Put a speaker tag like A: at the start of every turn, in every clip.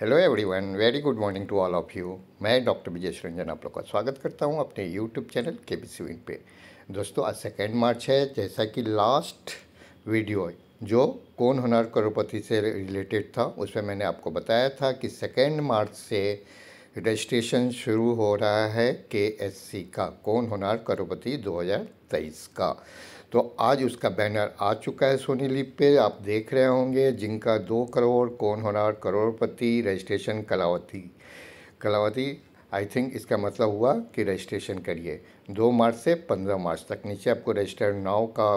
A: hello everyone very good morning to all of you मैं doctor Vijay Ranjan आप लोग का स्वागत करता हूं अपने यूट्यूब चैनल के बी सी पे दोस्तों आज सेकेंड मार्च है जैसा कि लास्ट वीडियो जो कौन होनार करोपति से रिलेटेड था उसमें मैंने आपको बताया था कि सेकेंड मार्च से रजिस्ट्रेशन शुरू हो रहा है के एस सी का कौन होनार करोपति दो का तो आज उसका बैनर आ चुका है सोनी लिप पे आप देख रहे होंगे जिनका दो crore Kon Honar Crorepati registration Kalavati Kalavati I think इसका मतलब हुआ कि रजिस्ट्रेशन करिए दो मार्च से पंद्रह मार्च तक नीचे आपको रजिस्टर नाव का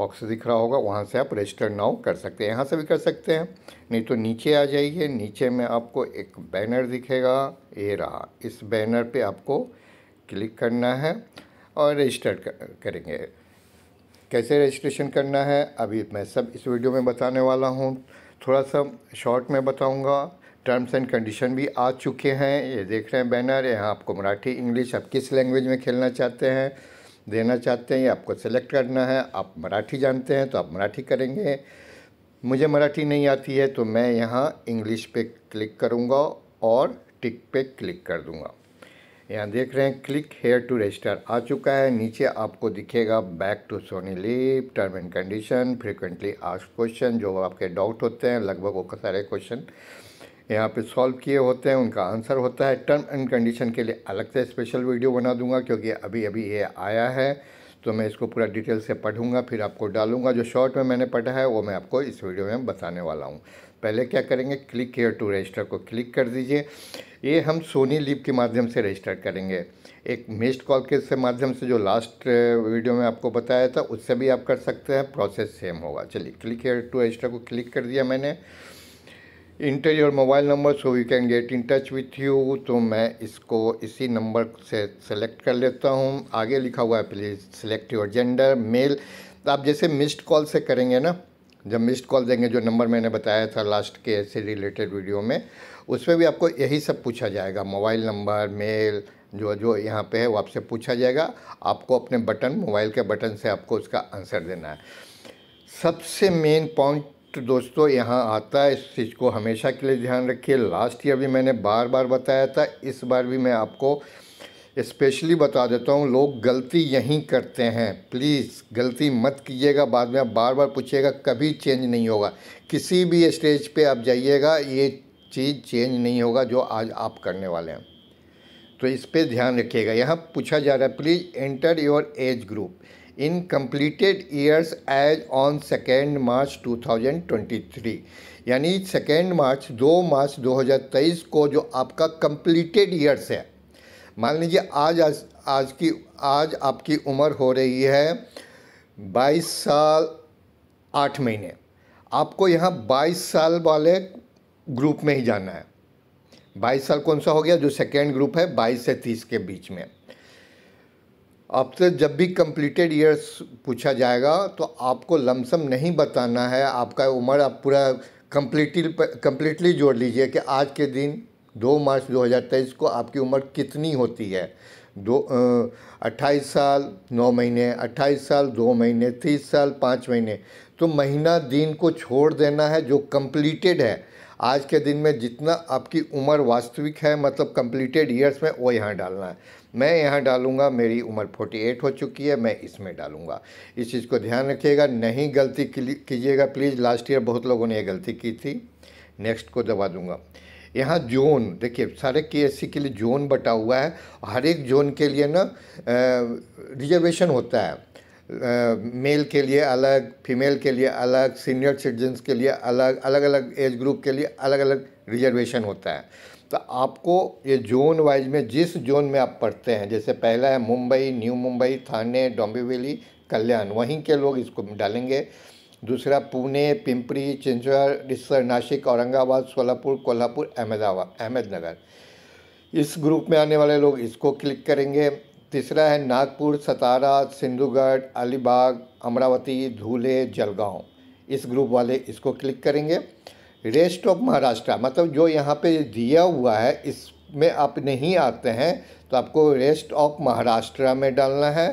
A: बॉक्स दिख रहा होगा वहाँ से आप रजिस्टर नाउ कर सकते हैं यहाँ से भी कर सकते हैं नहीं तो नीचे आ जाइए नीचे में आपको एक बैनर दिखेगा ये रहा इस बैनर पे आपको क्लिक करना है और रजिस्टर करेंगे कैसे रजिस्ट्रेशन करना है अभी मैं सब इस वीडियो में बताने वाला हूँ थोड़ा सा शॉर्ट में बताऊँगा टर्म्स एंड कंडीशन भी आ चुके हैं ये देख रहे हैं बैनर यहाँ आपको मराठी इंग्लिश आप किस लैंग्वेज में खेलना चाहते हैं देना चाहते हैं ये आपको सेलेक्ट करना है आप मराठी जानते हैं तो आप मराठी करेंगे मुझे मराठी नहीं आती है तो मैं यहाँ इंग्लिश पे क्लिक करूँगा और टिक पे क्लिक कर दूँगा यहाँ देख रहे हैं क्लिक हेयर टू रजिस्टर आ चुका है नीचे आपको दिखेगा back to Sony LIV term and condition frequently ask question जो आपके डाउट होते हैं लगभग वो सारे क्वेश्चन यहाँ पे सॉल्व किए होते हैं उनका आंसर होता है टर्म एंड कंडीशन के लिए अलग से स्पेशल वीडियो बना दूंगा क्योंकि अभी अभी ये आया है तो मैं इसको पूरा डिटेल से पढ़ूंगा फिर आपको डालूंगा जो शॉर्ट में मैंने पढ़ा है वो मैं आपको इस वीडियो में बताने वाला हूँ पहले क्या करेंगे क्लिक हेयर टू रजिस्टर को क्लिक कर दीजिए ये हम सोनी लिप के माध्यम से रजिस्टर करेंगे एक मिस्ड कॉल के से माध्यम से जो लास्ट वीडियो uh, में आपको बताया था उससे भी आप कर सकते हैं प्रोसेस सेम होगा चलिए क्लिक हेयर टू रजिस्टर को क्लिक कर दिया मैंने enter your mobile number so you can get in touch with you तो मैं इसको इसी नंबर से सेलेक्ट कर लेता हूँ आगे लिखा हुआ है please select your gender male आप जैसे मिस्ड कॉल से करेंगे ना जब मिस्ड कॉल देंगे जो नंबर मैंने बताया था लास्ट के से रिलेटेड वीडियो में उसमें भी आपको यही सब पूछा जाएगा मोबाइल नंबर मेल जो जो यहाँ पे है वो आपसे पूछा जाएगा आपको अपने बटन मोबाइल के बटन से आपको उसका आंसर देना है सबसे मेन पॉइंट दोस्तों यहाँ आता है इस चीज़ को हमेशा के लिए ध्यान रखिए लास्ट ईयर भी मैंने बार बार बताया था इस बार भी मैं आपको स्पेशली बता देता हूँ लोग गलती यहीं करते हैं प्लीज़ गलती मत कीजिएगा बाद में आप बार बार पूछिएगा कभी चेंज नहीं होगा किसी भी स्टेज पे आप जाइएगा ये चीज़ चेंज नहीं होगा जो आज आप करने वाले हैं तो इस पर ध्यान रखिएगा यहाँ पूछा जा रहा है please enter your age group in completed years age on second March two यानी सेकेंड मार्च दो मार्च 2023 को जो आपका कंप्लीटेड ईयर्स है मान लीजिए आज आज आज की आज आपकी उम्र हो रही है बाईस साल आठ महीने आपको यहाँ बाईस साल वाले ग्रुप में ही जाना है बाईस साल कौन सा हो गया जो सेकेंड ग्रुप है बाईस से तीस के बीच में अब तो जब भी कंप्लीटेड ईयर्स पूछा जाएगा तो आपको लमसम नहीं बताना है आपका उम्र आप पूरा कम्प्लीटली कम्प्लीटली जोड़ लीजिए कि आज के दिन दो मार्च 2023 को आपकी उम्र कितनी होती है दो अट्ठाईस साल नौ महीने अट्ठाईस साल दो महीने तीस साल पाँच महीने तो महीना दिन को छोड़ देना है जो कंप्लीटेड है आज के दिन में जितना आपकी उम्र वास्तविक है मतलब कंप्लीटेड ईयर्स में वो यहाँ डालना है मैं यहाँ डालूंगा मेरी उम्र 48 हो चुकी है मैं इसमें डालूंगा इस चीज़ को ध्यान रखिएगा नहीं गलती कीजिएगा प्लीज़ लास्ट ईयर बहुत लोगों ने यह गलती की थी नेक्स्ट को दबा दूँगा यहाँ जोन देखिए सारे के के लिए जोन बटा हुआ है हर एक जोन के लिए ना रिजर्वेशन होता है मेल के लिए अलग फीमेल के लिए अलग सीनियर सिटीजन्स के लिए अलग अलग अलग एज ग्रुप के लिए अलग अलग रिजर्वेशन होता है तो आपको ये जोन वाइज में जिस जोन में आप पढ़ते हैं जैसे पहला है मुंबई न्यू मुंबई थाने डोंबिवली कल्याण वहीं के लोग इसको डालेंगे दूसरा पुणे पिंपरी चिंचवड डिस्सर नासिक औरंगाबाद सोलापुर कोल्हापुर अहमदाबाद अहमदनगर इस ग्रुप में आने वाले लोग इसको क्लिक करेंगे तीसरा है नागपुर सतारा सिंधुगढ़ अलीबाग अमरावती धूले जलगांव इस ग्रुप वाले इसको क्लिक करेंगे रेस्ट ऑफ महाराष्ट्र मतलब जो यहाँ पे दिया हुआ है इस में आप नहीं आते हैं तो आपको रेस्ट ऑफ महाराष्ट्र में डालना है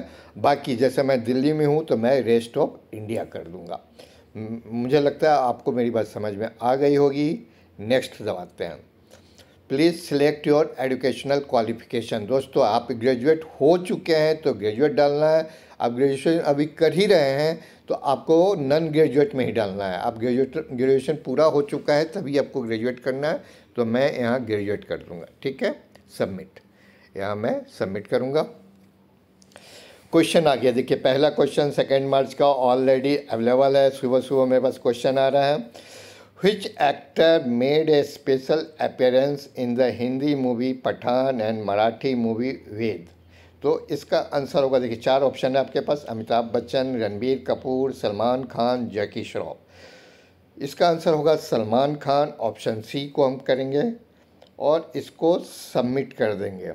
A: बाकी जैसे मैं दिल्ली में हूँ तो मैं रेस्ट ऑफ इंडिया कर दूँगा मुझे लगता है आपको मेरी बात समझ में आ गई होगी नेक्स्ट दबाते हैं please select your educational qualification दोस्तों आप ग्रेजुएट हो चुके हैं तो ग्रेजुएट डालना है आप ग्रेजुएशन अभी कर ही रहे हैं तो आपको नन ग्रेजुएट में ही डालना है आप ग्रेजुएट ग्रेजुएशन पूरा हो चुका है तभी आपको ग्रेजुएट करना है तो मैं यहाँ ग्रेजुएट कर दूँगा ठीक है सबमिट यहाँ मैं सबमिट करूँगा क्वेश्चन आ गया देखिए पहला क्वेश्चन सेकेंड मार्च का ऑलरेडी अवेलेबल है सुबह सुबह मेरे पास क्वेश्चन आ रहा है which actor made a special appearance in the Hindi movie Pathaan and Marathi movie Ved तो इसका आंसर होगा देखिए चार ऑप्शन है आपके पास अमिताभ बच्चन रणबीर कपूर सलमान खान जैकी श्रॉफ इसका आंसर होगा सलमान खान ऑप्शन सी को हम करेंगे और इसको सबमिट कर देंगे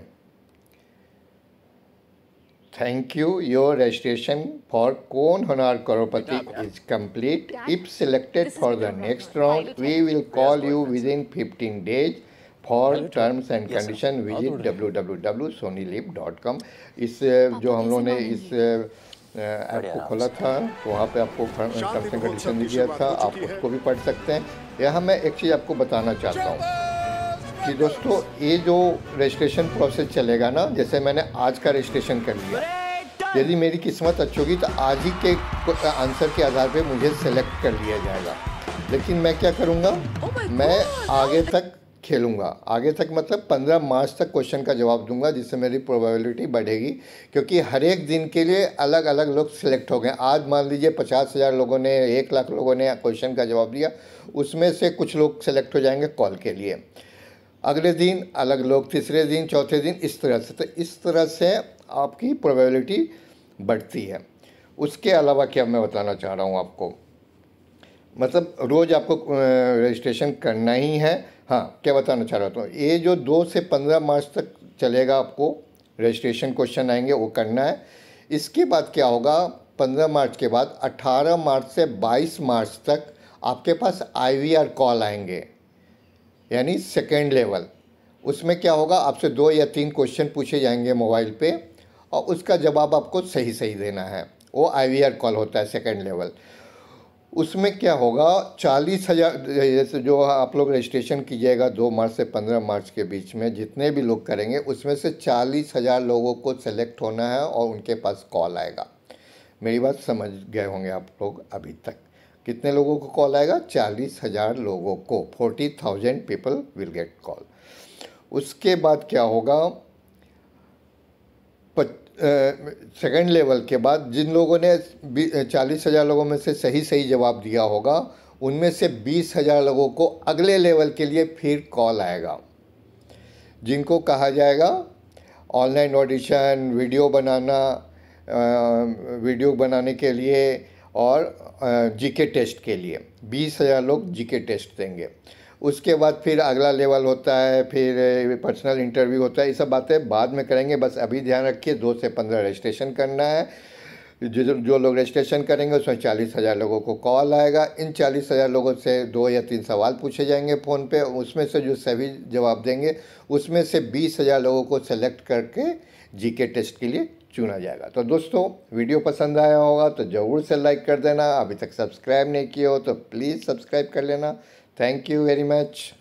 A: thank you your registration for Kon Honar Crorepati is complete if selected for the next round we will call you within fifteen days for terms and condition visit W W W Sony LIV dot com इस जो हम लोगों ने इस app को खोला था तो वहाँ पे आपको टर्म्स एंड कंडीशन भी दिया था आप उसको भी पढ़ सकते हैं यहाँ मैं एक चीज़ आपको बताना चाहता हूँ कि दोस्तों ये जो रजिस्ट्रेशन प्रोसेस चलेगा ना जैसे मैंने आज का रजिस्ट्रेशन कर लिया यदि मेरी किस्मत अच्छी होगी तो आज ही के आंसर के आधार पे मुझे सेलेक्ट कर लिया जाएगा लेकिन मैं क्या करूँगा oh मैं आगे oh तक खेलूंगा आगे तक मतलब 15 मार्च तक क्वेश्चन का जवाब दूंगा जिससे मेरी प्रोबेबिलिटी बढ़ेगी क्योंकि हर एक दिन के लिए अलग अलग लोग सिलेक्ट हो गए आज मान लीजिए पचास हज़ार लोगों ने एक लाख लोगों ने क्वेश्चन का जवाब दिया उसमें से कुछ लोग सेलेक्ट हो जाएंगे कॉल के लिए अगले दिन अलग लोग तीसरे दिन चौथे दिन इस तरह से तो इस तरह से आपकी प्रोबेबिलिटी बढ़ती है उसके अलावा क्या मैं बताना चाह रहा हूँ आपको मतलब रोज़ आपको रजिस्ट्रेशन करना ही है हाँ क्या बताना चाह रहा हूँ ये जो दो से पंद्रह मार्च तक चलेगा आपको रजिस्ट्रेशन क्वेश्चन आएंगे वो करना है इसके बाद क्या होगा पंद्रह मार्च के बाद अट्ठारह मार्च से बाईस मार्च तक आपके पास आईवीआर कॉल आएंगे यानी सेकेंड लेवल उसमें क्या होगा आपसे दो या तीन क्वेश्चन पूछे जाएंगे मोबाइल पे और उसका जवाब आपको सही सही देना है वो आईवीआर कॉल होता है सेकेंड लेवल उसमें क्या होगा चालीस हज़ार जैसे जो आप लोग रजिस्ट्रेशन कीजिएगा दो मार्च से पंद्रह मार्च के बीच में जितने भी लोग करेंगे उसमें से चालीस हज़ार लोगों को सेलेक्ट होना है और उनके पास कॉल आएगा मेरी बात समझ गए होंगे आप लोग अभी तक कितने लोगों को कॉल आएगा चालीस हज़ार लोगों को forty thousand people will get call उसके बाद क्या होगा सेकंड लेवल के बाद जिन लोगों ने चालीस हज़ार लोगों में से सही सही जवाब दिया होगा उनमें से बीस हज़ार लोगों को अगले लेवल के लिए फिर कॉल आएगा जिनको कहा जाएगा ऑनलाइन ऑडिशन वीडियो बनाना वीडियो बनाने के लिए और जीके टेस्ट के लिए बीस हज़ार लोग जीके टेस्ट देंगे उसके बाद फिर अगला लेवल होता है फिर पर्सनल इंटरव्यू होता है ये सब बातें बाद में करेंगे बस अभी ध्यान रखिए दो से पंद्रह रजिस्ट्रेशन करना है जो जो लोग रजिस्ट्रेशन करेंगे उसमें चालीस हज़ार लोगों को कॉल आएगा इन चालीस हज़ार लोगों से दो या तीन सवाल पूछे जाएंगे फ़ोन पे उसमें से जो सभी जवाब देंगे उसमें से बीस हज़ार लोगों को सेलेक्ट करके जीके टेस्ट के लिए चुना जाएगा तो दोस्तों वीडियो पसंद आया होगा तो ज़रूर से लाइक कर देना अभी तक सब्सक्राइब नहीं किए हो तो प्लीज़ सब्सक्राइब कर लेना थैंक यू वेरी मच